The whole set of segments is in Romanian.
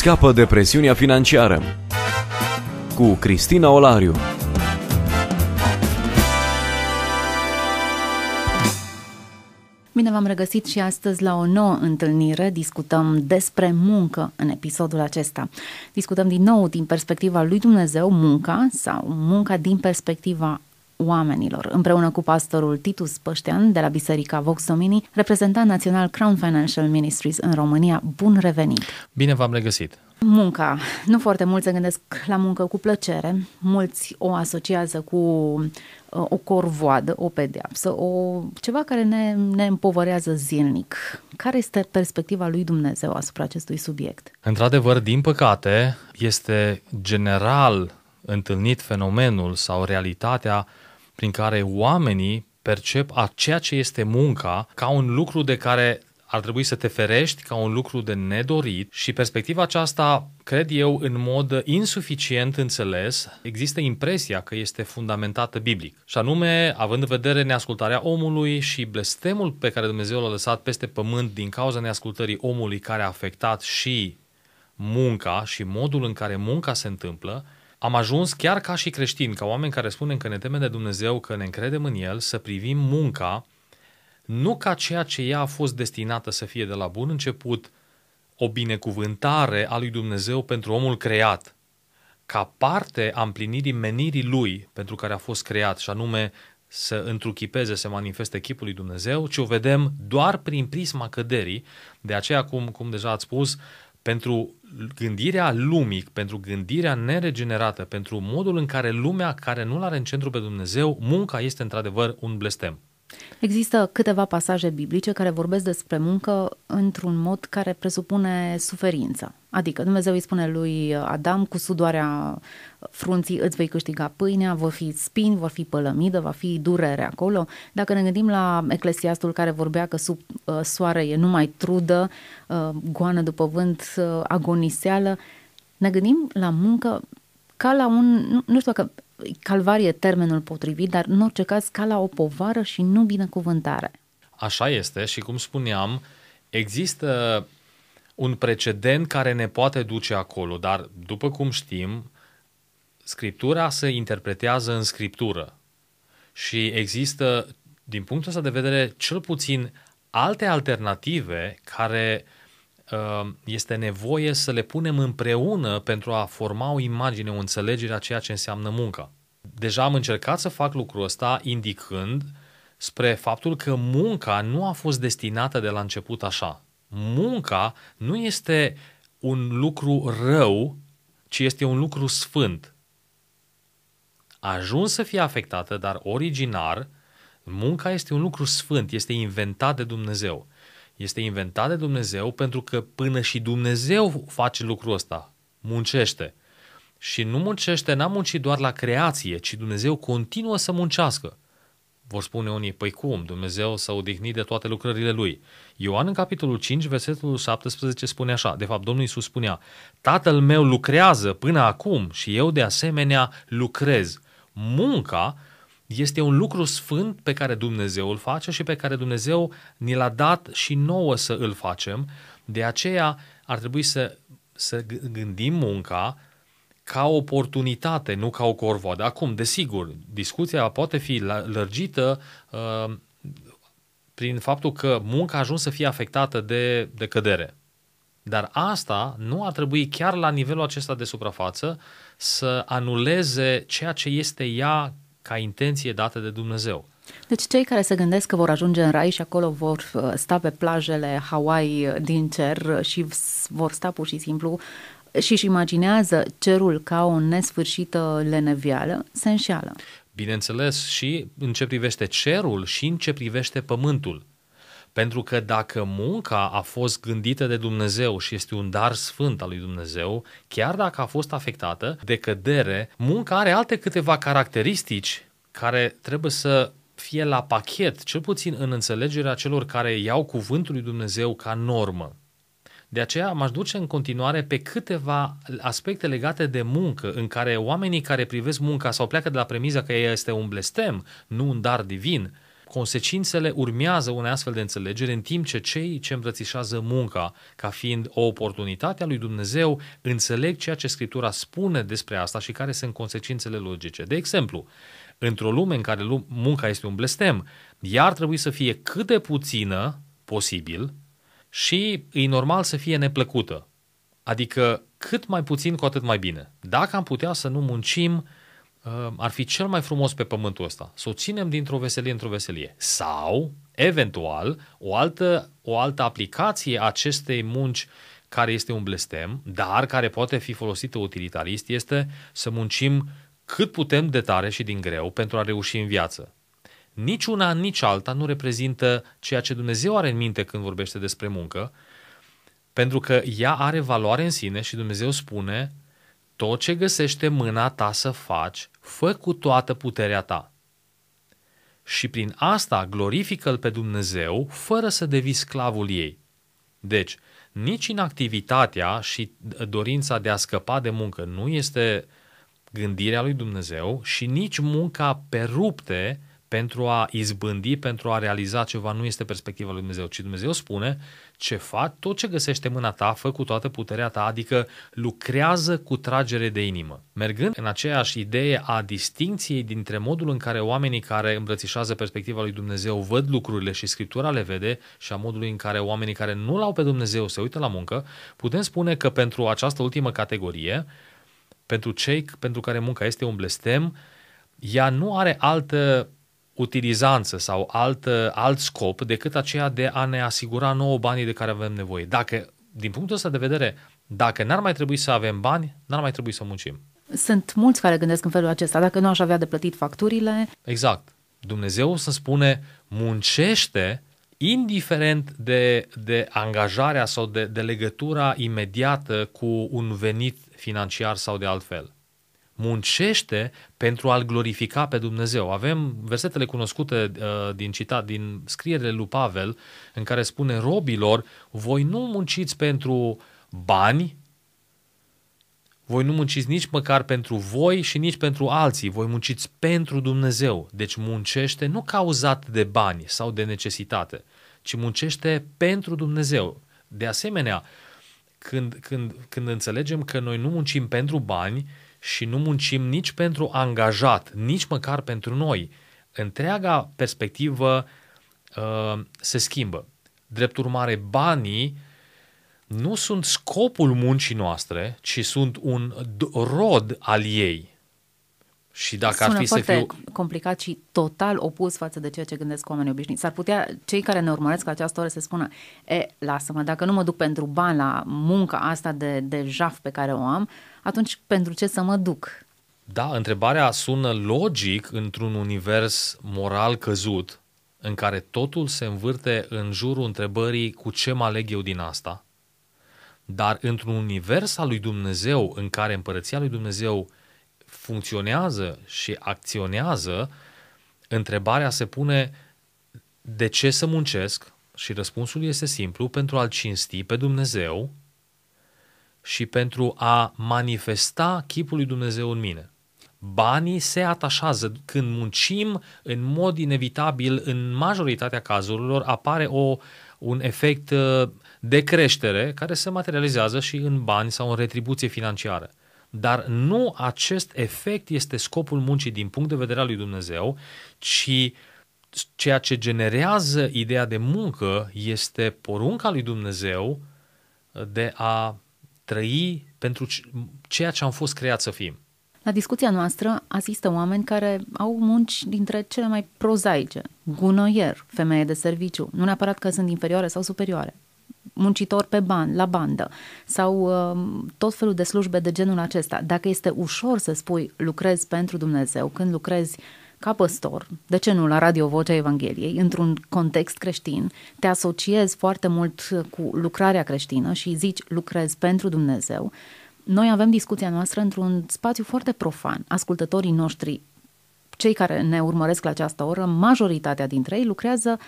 Scapă de presiunea financiară cu Cristina Olariu. Bine v-am regăsit și astăzi la o nouă întâlnire. Discutăm despre muncă în episodul acesta. Discutăm din nou din perspectiva lui Dumnezeu munca sau munca din perspectiva oamenilor. Împreună cu pastorul Titus Păștean de la Biserica Vox Domini, reprezentant național Crown Financial Ministries în România, bun revenit! Bine v-am regăsit! Munca. Nu foarte mulți se gândesc la muncă cu plăcere. Mulți o asociază cu uh, o corvoadă, o pedeapsă, o, ceva care ne, ne împovărează zilnic. Care este perspectiva lui Dumnezeu asupra acestui subiect? Într-adevăr, din păcate, este general întâlnit fenomenul sau realitatea prin care oamenii percep a ceea ce este munca ca un lucru de care ar trebui să te ferești ca un lucru de nedorit și perspectiva aceasta, cred eu, în mod insuficient înțeles, există impresia că este fundamentată biblic. Și anume, având în vedere neascultarea omului și blestemul pe care Dumnezeu l-a lăsat peste pământ din cauza neascultării omului care a afectat și munca și modul în care munca se întâmplă, am ajuns chiar ca și creștini, ca oameni care spunem că ne temem de Dumnezeu, că ne încredem în El, să privim munca nu ca ceea ce ea a fost destinată să fie de la bun început, o binecuvântare a lui Dumnezeu pentru omul creat, ca parte a împlinirii menirii lui pentru care a fost creat, și anume să întruchipeze, să manifeste chipul lui Dumnezeu, ci o vedem doar prin prisma căderii. De aceea, cum, cum deja ați spus, pentru gândirea lumii, pentru gândirea neregenerată, pentru modul în care lumea care nu-L are în centru pe Dumnezeu, munca este într-adevăr un blestem. Există câteva pasaje biblice care vorbesc despre muncă într-un mod care presupune suferință. Adică Dumnezeu îi spune lui Adam, cu sudoarea frunții îți vei câștiga pâinea, vor fi spini, vor fi pălămidă, va fi durere acolo. Dacă ne gândim la Eclesiastul care vorbea că sub uh, soare e numai trudă, uh, goană după vânt, uh, agoniseală, ne gândim la muncă ca la un, nu, nu știu dacă calvar e termenul potrivit, dar în orice caz ca la o povară și nu binecuvântare. Așa este și cum spuneam, există un precedent care ne poate duce acolo, dar după cum știm, scriptura se interpretează în scriptură. Și există, din punctul ăsta de vedere, cel puțin alte alternative care uh, Ehm, este nevoie să le punem împreună pentru a forma o imagine, o înțelegere a ceea ce înseamnă munca. Deja am încercat să fac lucrul ăsta indicând spre faptul că munca nu a fost destinată de la început așa. Munca nu este un lucru rău, ci este un lucru sfânt. A ajuns să fie afectată, dar originar, munca este un lucru sfânt, este inventat de Dumnezeu este inventat de Dumnezeu pentru că până și Dumnezeu face lucrul ăsta, muncește. Și nu muncește, n-a muncit doar la creație, ci Dumnezeu continuă să muncească. Vor spune unii, păi cum, Dumnezeu s-a odihnit de toate lucrările lui. Ioan în capitolul 5, versetul 17 spune așa, de fapt Domnul Iisus spunea, Tatăl meu lucrează până acum și eu de asemenea lucrez. Munca este un lucru sfânt pe care Dumnezeu îl face și pe care Dumnezeu ni l-a dat și nouă să îl facem. De aceea ar trebui să, să gândim munca ca oportunitate, nu ca o corvoadă. Acum, desigur, discuția poate fi lărgită uh, prin faptul că munca a ajuns să fie afectată de, de cădere. Dar asta nu ar trebui chiar la nivelul acesta de suprafață să anuleze ceea ce este ea ca intenție dată de Dumnezeu. Deci cei care se gândesc că vor ajunge în rai și acolo vor uh, sta pe plajele Hawaii uh, din cer uh, și vor sta pur și simplu și își imaginează cerul ca o nesfârșită lenevială, se înșeală. Bineînțeles și în ce privește cerul și în ce privește pământul. Pentru că dacă munca a fost gândită de Dumnezeu și este un dar sfânt al lui Dumnezeu, chiar dacă a fost afectată de cădere, munca are alte câteva caracteristici care trebuie să fie la pachet, cel puțin în înțelegerea celor care iau cuvântul lui Dumnezeu ca normă. De aceea m-aș duce în continuare pe câteva aspecte legate de muncă, în care oamenii care privesc munca sau pleacă de la premiza că ea este un blestem, nu un dar divin, Consecințele urmează unei astfel de înțelegere în timp ce cei ce îmbrățișează munca ca fiind o oportunitate a lui Dumnezeu înțeleg ceea ce Scriptura spune despre asta și care sunt consecințele logice. De exemplu, într-o lume în care munca este un blestem, ea ar trebui să fie cât de puțină posibil și e normal să fie neplăcută. Adică cât mai puțin, cu atât mai bine. Dacă am putea să nu muncim, Ehm, ar fi cel mai frumos pe pământul ăsta, să o ținem dintr-o veselie într-o veselie. Sau, eventual, o altă, o altă aplicație a acestei munci care este un blestem, dar care poate fi folosită utilitarist, este să muncim cât putem de tare și din greu pentru a reuși în viață. Nici una, nici alta nu reprezintă ceea ce Dumnezeu are în minte când vorbește despre muncă, pentru că ea are valoare în sine și Dumnezeu spune tot ce găsește mâna ta să faci, fă cu toată puterea ta. Și prin asta glorifică-L pe Dumnezeu fără să devii sclavul ei. Deci, nici în activitatea și dorința de a scăpa de muncă nu este gândirea lui Dumnezeu și nici munca pe rupte pentru a izbândi, pentru a realiza ceva, nu este perspectiva lui Dumnezeu, ci Dumnezeu spune ce fac, tot ce găsește mâna ta, fă cu toată puterea ta, adică lucrează cu tragere de inimă. Mergând în aceeași idee a distinției dintre modul în care oamenii care îmbrățișează perspectiva lui Dumnezeu văd lucrurile și Scriptura le vede și a modului în care oamenii care nu l-au pe Dumnezeu se uită la muncă, putem spune că pentru această ultimă categorie, pentru cei pentru care munca este un blestem, ea nu are altă utilizanță sau alt, alt scop decât aceea de a ne asigura nouă banii de care avem nevoie. Dacă, din punctul ăsta de vedere, dacă n-ar mai trebui să avem bani, n-ar mai trebui să muncim. Sunt mulți care gândesc în felul acesta, dacă nu aș avea de plătit facturile. Exact. Dumnezeu să spune, muncește indiferent de, de angajarea sau de, de legătura imediată cu un venit financiar sau de altfel muncește pentru a-L glorifica pe Dumnezeu. Avem versetele cunoscute uh, din citat, din scrierile lui Pavel, în care spune robilor, voi nu munciți pentru bani, voi nu munciți nici măcar pentru voi și nici pentru alții, voi munciți pentru Dumnezeu. Deci muncește nu cauzat de bani sau de necesitate, ci muncește pentru Dumnezeu. De asemenea, când, când, când înțelegem că noi nu muncim pentru bani, și nu muncim nici pentru angajat, nici măcar pentru noi, întreaga perspectivă uh, se schimbă. Drept urmare, banii nu sunt scopul muncii noastre, ci sunt un rod al ei. Și dacă Sună ar fi să fiu... complicat și total opus față de ceea ce gândesc oamenii obișnuiți. S-ar putea cei care ne urmăresc la această oră să spună e, lasă-mă, dacă nu mă duc pentru bani la munca asta de, de jaf pe care o am, atunci pentru ce să mă duc? Da, întrebarea sună logic într-un univers moral căzut, în care totul se învârte în jurul întrebării cu ce mă aleg eu din asta, dar într-un univers al lui Dumnezeu, în care împărăția lui Dumnezeu funcționează și acționează, întrebarea se pune de ce să muncesc și răspunsul este simplu, pentru a-L cinsti pe Dumnezeu și pentru a manifesta chipul lui Dumnezeu în mine. Banii se atașează. Când muncim, în mod inevitabil, în majoritatea cazurilor, apare o, un efect uh, de creștere care se materializează și în bani sau în retribuție financiară. Dar nu acest efect este scopul muncii din punct de vedere al lui Dumnezeu, ci ceea ce generează ideea de muncă este porunca lui Dumnezeu de a trăi pentru ceea ce am fost creat să fim. La discuția noastră asistă oameni care au munci dintre cele mai prozaice, gunoier, femeie de serviciu, nu neapărat că sunt inferioare sau superioare, muncitor pe ban, la bandă sau uh, tot felul de slujbe de genul acesta. Dacă este ușor să spui lucrezi pentru Dumnezeu când lucrezi ca păstor, de ce nu la Radio Vocea Evangheliei, într-un context creștin, te asociezi foarte mult cu lucrarea creștină și zici lucrezi pentru Dumnezeu, noi avem discuția noastră într-un spațiu foarte profan. Ascultătorii noștri, cei care ne urmăresc la această oră, majoritatea dintre ei lucrează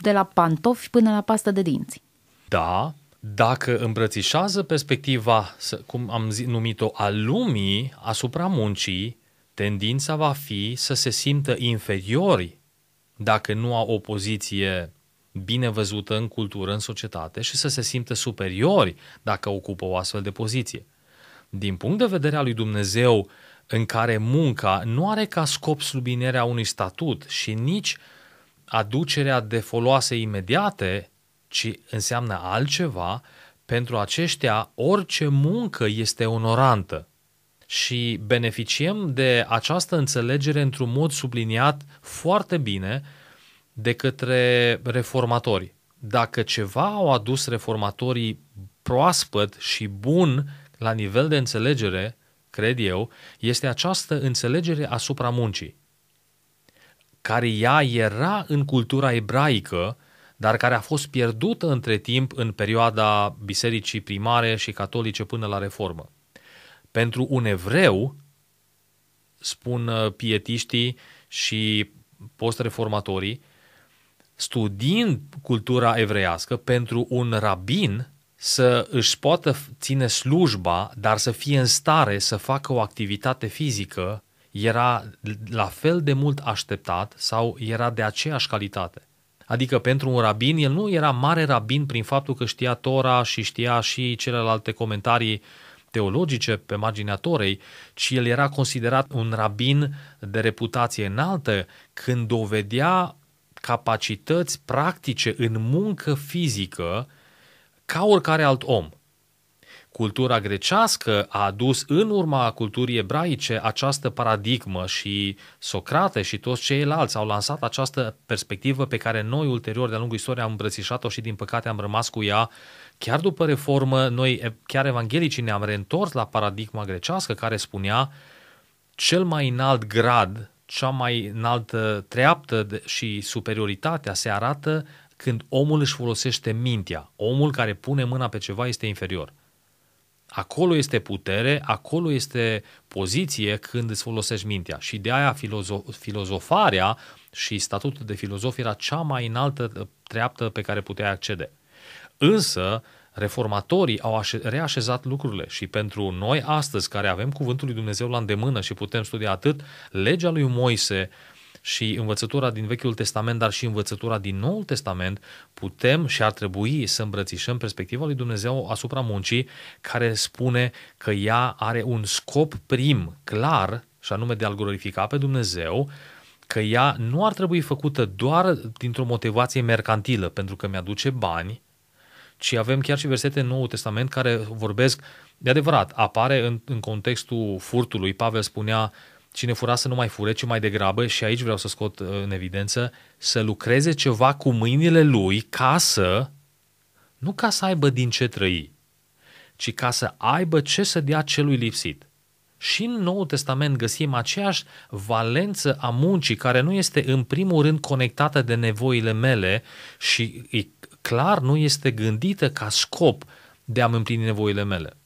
de la pantofi până la pastă de dinți. Da, dacă îmbrățișează perspectiva, cum am numit-o, a lumii asupra muncii, tendința va fi să se simtă inferiori dacă nu au o poziție bine văzută în cultură, în societate și să se simtă superiori dacă ocupă o astfel de poziție. Din punct de vedere al lui Dumnezeu, în care munca nu are ca scop slubinerea unui statut și nici uh, aducerea de foloase imediate, ci înseamnă altceva, pentru aceștia orice muncă este onorantă și beneficiem de această înțelegere într-un mod subliniat foarte bine de către reformatori. Dacă ceva au adus reformatorii proaspăt și bun la nivel de înțelegere, cred eu, este această înțelegere asupra muncii care ea era în cultura ebraică, dar care a fost pierdută între timp în perioada bisericii primare și catolice până la reformă. Pentru un evreu, spun uh, pietiștii și postreformatorii, studiind cultura evreiască, pentru un rabin să își poată ține slujba, dar să fie în stare să facă o activitate fizică era la fel de mult așteptat sau era de aceeași calitate. Adică pentru un rabin, el nu era mare rabin prin faptul că știa Tora și știa și celelalte comentarii teologice pe marginea Torei, ci el era considerat un rabin de reputație înaltă când dovedea capacități practice în muncă fizică ca oricare alt om. Cultura grecească a adus în urma culturii ebraice această paradigmă și Socrate și toți ceilalți au lansat această perspectivă pe care noi ulterior de-a lungul istoriei am îmbrățișat-o și din păcate am rămas cu ea. Chiar după reformă, noi, chiar evanghelicii, ne-am reîntors la paradigma grecească care spunea cel mai înalt grad, cea mai înaltă treaptă și superioritatea se arată când omul își folosește mintea. Omul care pune mâna pe ceva este inferior. Acolo este putere, acolo este poziție când îți folosești mintea. Și de aia filozo- filozofarea și statutul de filozof era cea mai înaltă uh, treaptă pe care puteai accede. Însă, reformatorii au reașezat lucrurile și pentru noi astăzi, care avem Cuvântul lui Dumnezeu la îndemână și putem studia atât legea lui Moise, uh, și învățătura din Vechiul Testament, dar și învățătura din Noul Testament, putem și ar trebui să îmbrățișăm perspectiva lui Dumnezeu asupra muncii, care spune că ea are un scop prim, clar, și anume de a-L glorifica pe Dumnezeu, că ea nu ar trebui făcută doar dintr-o motivație mercantilă, pentru că mi-aduce bani, ci avem chiar și versete în Noul Testament care vorbesc, de adevărat, apare în, în contextul furtului, Pavel spunea, uh, cine fura să nu mai fure, ci mai degrabă, și aici vreau să scot uh, în evidență, să lucreze ceva cu mâinile lui ca să, nu ca să aibă din ce trăi, ci ca să aibă ce să dea celui lipsit. Și în Noul Testament găsim aceeași valență a muncii care nu este în primul rând conectată de nevoile mele și clar nu este gândită ca scop de a-mi împlini nevoile mele.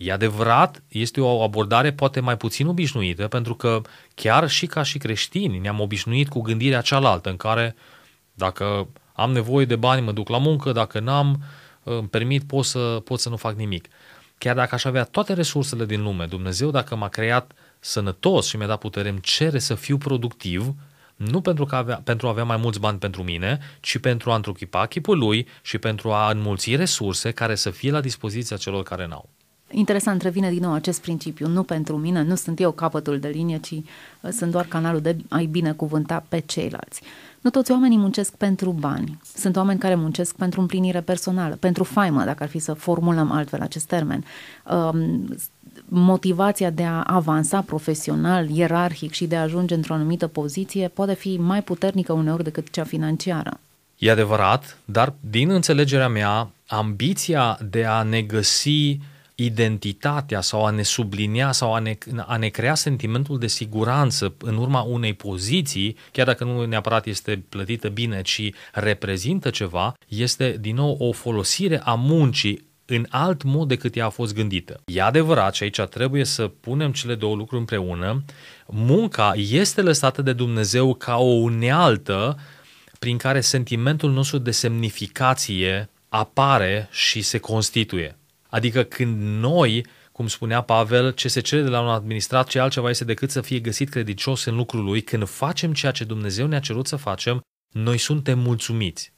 E adevărat, este o abordare poate mai puțin obișnuită, pentru că chiar și ca și creștini ne-am obișnuit cu gândirea cealaltă, în care dacă am nevoie de bani, mă duc la muncă, dacă n-am, îmi permit, pot să, pot să nu fac nimic. Chiar dacă aș avea toate resursele din lume, Dumnezeu, dacă m-a creat sănătos și mi-a dat putere, îmi cere să fiu productiv, nu pentru, că avea, pentru a avea mai mulți bani pentru mine, ci pentru a întruchipa chipul lui și pentru a înmulți resurse care să fie la dispoziția celor care n-au. Interesant, revine din nou acest principiu. Nu pentru mine, nu sunt eu capătul de linie, ci uh, sunt doar canalul de a-i binecuvânta pe ceilalți. Nu toți oamenii muncesc pentru bani. Sunt oameni care muncesc pentru împlinire personală, pentru faimă, dacă ar fi să formulăm altfel acest termen. Um, motivația de a avansa profesional, ierarhic și de a ajunge într-o anumită poziție poate fi mai puternică uneori decât cea financiară. E adevărat, dar din înțelegerea mea, ambiția de a ne găsi identitatea sau a ne sublinia sau a ne, a ne crea sentimentul de siguranță în urma unei poziții, chiar dacă nu neapărat este plătită bine, ci reprezintă ceva, este din nou o folosire a muncii în alt mod decât ea a fost gândită. E adevărat și aici trebuie să punem cele două lucruri împreună. Munca este lăsată de Dumnezeu ca o unealtă prin care sentimentul nostru de semnificație apare și se constituie. Adică când noi, cum spunea Pavel, ce se cere de la un administrat, ce altceva este decât să fie găsit credincios în lucrul lui, când facem ceea ce Dumnezeu ne-a cerut să facem, noi suntem mulțumiți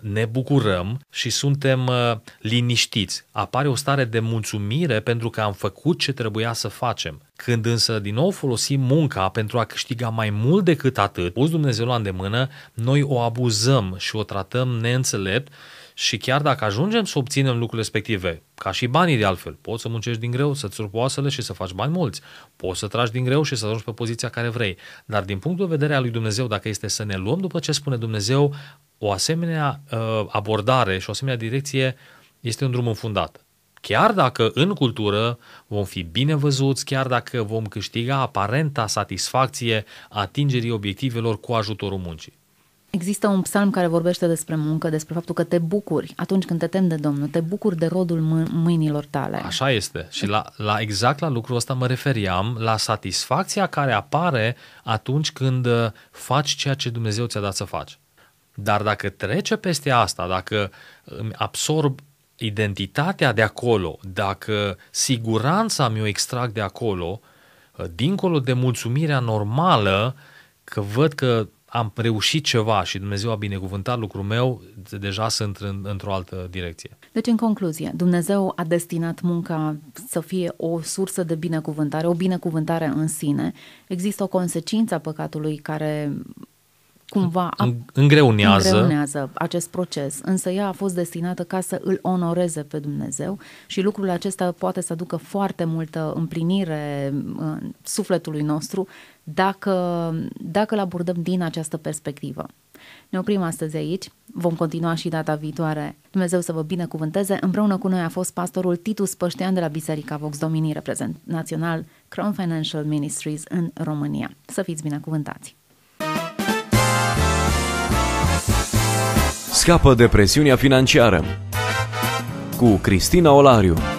ne bucurăm și suntem uh, liniștiți. Apare o stare de mulțumire pentru că am făcut ce trebuia să facem. Când însă din nou folosim munca pentru a câștiga mai mult decât atât, pus Dumnezeu la îndemână, noi o abuzăm și o tratăm neînțelept și chiar dacă ajungem să obținem lucrurile respective, ca și banii de altfel, poți să muncești din greu, să-ți surpoasele și să faci bani mulți, poți să tragi din greu și să ajungi pe poziția care vrei. Dar din punctul de vedere al lui Dumnezeu, dacă este să ne luăm după ce spune Dumnezeu, o asemenea uh, abordare și o asemenea direcție este un drum înfundat. Chiar dacă în cultură vom fi bine văzuți, chiar dacă vom câștiga aparenta satisfacție atingerii obiectivelor cu ajutorul muncii. Există un psalm care vorbește despre muncă, despre faptul că te bucuri atunci când te temi de Domnul, te bucuri de rodul mâinilor tale. Așa este. Și la, la exact la lucrul ăsta mă referiam, la satisfacția care apare atunci când uh, faci ceea ce Dumnezeu ți-a dat să faci. Dar dacă trece peste asta, dacă îmi absorb identitatea de acolo, dacă siguranța mi-o extrag de acolo, uh, dincolo de mulțumirea normală, că văd că am reușit ceva și Dumnezeu a binecuvântat lucrul meu, deja sunt în, într-o altă direcție. Deci, în concluzie, Dumnezeu a destinat munca să fie o sursă de binecuvântare, o binecuvântare în sine. Există o consecință a păcatului care cumva îngreunează. îngreunează acest proces, însă ea a fost destinată ca să îl onoreze pe Dumnezeu și lucrul acesta poate să aducă foarte multă împlinire în uh, sufletului nostru dacă, dacă îl abordăm din această perspectivă. Ne oprim astăzi aici, vom continua și data viitoare. Dumnezeu să vă binecuvânteze. Împreună cu noi a fost pastorul Titus Păștean de la Biserica Vox Domini, reprezent național Crown Financial Ministries în România. Să fiți binecuvântați! Scapă de presiunea financiară cu Cristina Olariu.